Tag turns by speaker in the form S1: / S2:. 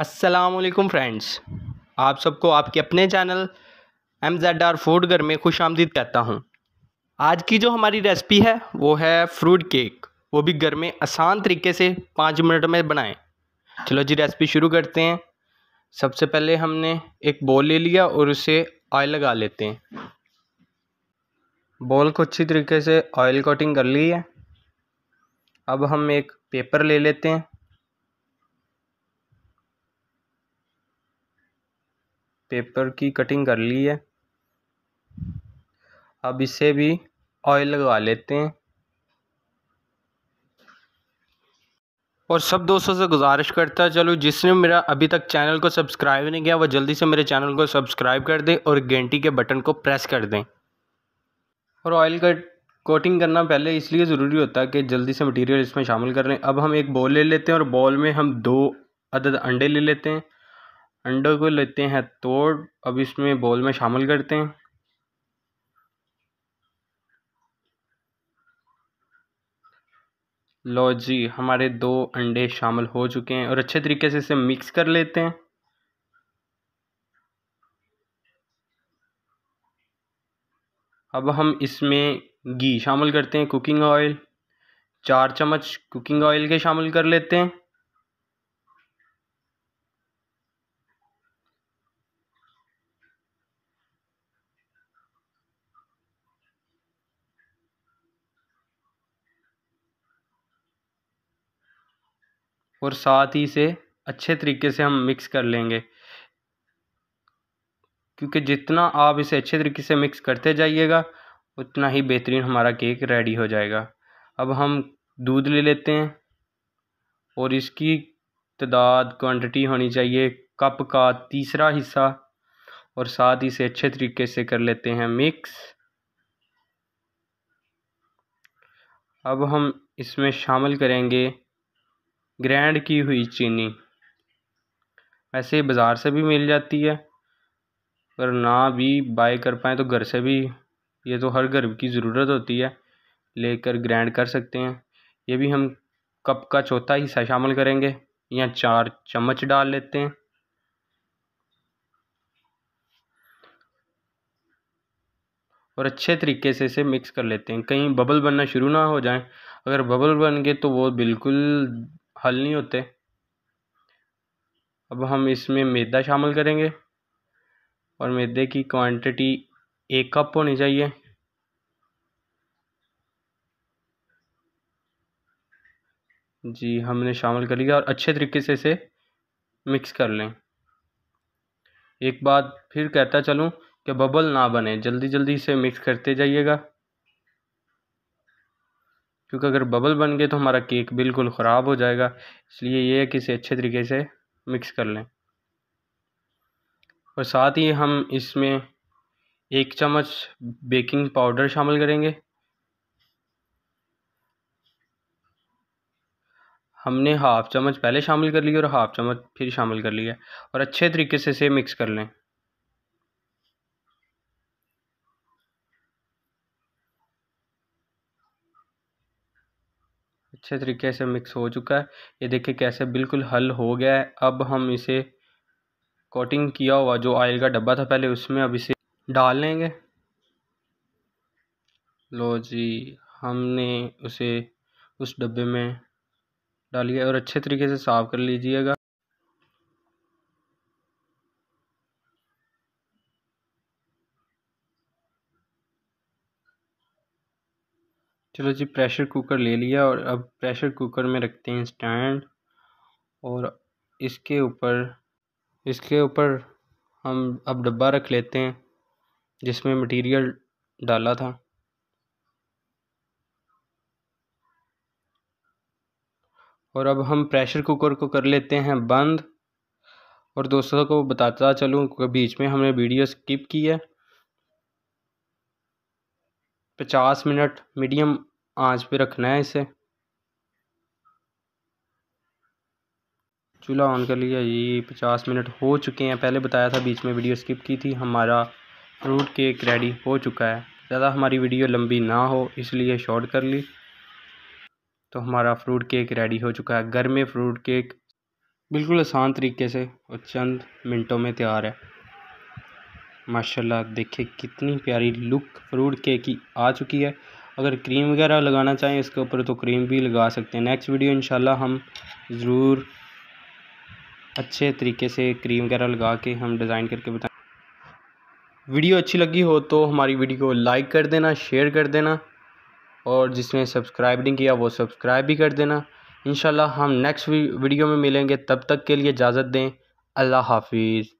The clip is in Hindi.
S1: असलकुम फ्रेंड्स आप सबको आपके अपने channel M Z R food घर में खुश आमदीद कहता हूँ आज की जो हमारी रेसिपी है वो है फ्रूट केक वो भी घर में आसान तरीके से पाँच मिनट में बनाएं चलो जी रेसिपी शुरू करते हैं सबसे पहले हमने एक बॉल ले लिया और उसे ऑयल लगा लेते हैं बॉल को अच्छी तरीके से ऑयल कोटिंग कर ली है अब हम एक पेपर ले लेते हैं पेपर की कटिंग कर ली है अब इसे भी ऑयल लगा लेते हैं और सब दोस्तों से गुजारिश करता है चलो जिसने मेरा अभी तक चैनल को सब्सक्राइब नहीं किया वो जल्दी से मेरे चैनल को सब्सक्राइब कर दें और घंटी के बटन को प्रेस कर दें और ऑयल का कोटिंग करना पहले इसलिए ज़रूरी होता है कि जल्दी से मटेरियल इसमें शामिल कर लें अब हम एक बॉल ले लेते हैं और बॉल में हम दो अदद अंडे ले लेते हैं अंडों को लेते हैं तोड़ अब इसमें बॉल में शामिल करते हैं लो जी हमारे दो अंडे शामिल हो चुके हैं और अच्छे तरीके से इसे मिक्स कर लेते हैं अब हम इसमें घी शामिल करते हैं कुकिंग ऑयल चार चम्मच कुकिंग ऑयल के शामिल कर लेते हैं और साथ ही इसे अच्छे तरीके से हम मिक्स कर लेंगे क्योंकि जितना आप इसे अच्छे तरीके से मिक्स करते जाइएगा उतना ही बेहतरीन हमारा केक रेडी हो जाएगा अब हम दूध ले लेते हैं और इसकी तादाद क्वांटिटी होनी चाहिए कप का तीसरा हिस्सा और साथ ही इसे अच्छे तरीके से कर लेते हैं मिक्स अब हम इसमें शामिल करेंगे ग्रैंड की हुई चीनी ऐसे बाज़ार से भी मिल जाती है अगर ना भी बाय कर पाएँ तो घर से भी ये तो हर घर की ज़रूरत होती है लेकर ग्रैंड कर सकते हैं ये भी हम कप का चौथा हिस्सा शामिल करेंगे या चार चम्मच डाल लेते हैं और अच्छे तरीके से इसे मिक्स कर लेते हैं कहीं बबल बनना शुरू ना हो जाए अगर बबल बन गए तो वो बिल्कुल हल नहीं होते अब हम इसमें मैदा शामिल करेंगे और मैदे की क्वांटिटी एक कप होनी चाहिए जी हमने शामिल कर लिया और अच्छे तरीके से इसे मिक्स कर लें एक बात फिर कहता चलूँ कि बबल ना बने जल्दी जल्दी इसे मिक्स करते जाइएगा क्योंकि अगर बबल बन गए तो हमारा केक बिल्कुल ख़राब हो जाएगा इसलिए ये है कि इसे अच्छे तरीके से मिक्स कर लें और साथ ही हम इसमें एक चम्मच बेकिंग पाउडर शामिल करेंगे हमने हाफ़ चम्मच पहले शामिल कर लिया और हाफ़ चम्मच फिर शामिल कर लिया और अच्छे तरीके से इसे मिक्स कर लें अच्छे तरीके से मिक्स हो चुका है ये देखिए कैसे बिल्कुल हल हो गया है अब हम इसे कोटिंग किया हुआ जो ऑयल का डब्बा था पहले उसमें अब इसे डाल लेंगे लो जी हमने उसे उस डब्बे में डालिए और अच्छे तरीके से साफ़ कर लीजिएगा चलो जी प्रेशर कुकर ले लिया और अब प्रेशर कुकर में रखते हैं स्टैंड और इसके ऊपर इसके ऊपर हम अब डब्बा रख लेते हैं जिसमें मटेरियल डाला था और अब हम प्रेशर कुकर को कर लेते हैं बंद और दोस्तों को बताता चलूँ बीच में हमने वीडियो स्किप की है पचास मिनट मीडियम आँच पे रखना है इसे चूल्हा ऑन कर लिया ये पचास मिनट हो चुके हैं पहले बताया था बीच में वीडियो स्किप की थी हमारा फ्रूट केक रेडी हो चुका है ज़्यादा हमारी वीडियो लंबी ना हो इसलिए शॉर्ट कर ली तो हमारा फ्रूट केक रेडी हो चुका है घर में फ्रूट केक बिल्कुल आसान तरीके से और चंद मिनटों में तैयार है माशाल्लाह देखिए कितनी प्यारी लुक फ्रूट केक की आ चुकी है अगर क्रीम वगैरह लगाना चाहें इसके ऊपर तो क्रीम भी लगा सकते हैं नेक्स्ट वीडियो इन हम ज़रूर अच्छे तरीके से क्रीम वगैरह लगा के हम डिज़ाइन करके बताएँ वीडियो अच्छी लगी हो तो हमारी वीडियो को लाइक कर देना शेयर कर देना और जिसने सब्सक्राइब नहीं किया वो सब्सक्राइब भी कर देना इन हम नेक्स्ट वीडियो में मिलेंगे तब तक के लिए इजाज़त दें अल्लाह हाफिज़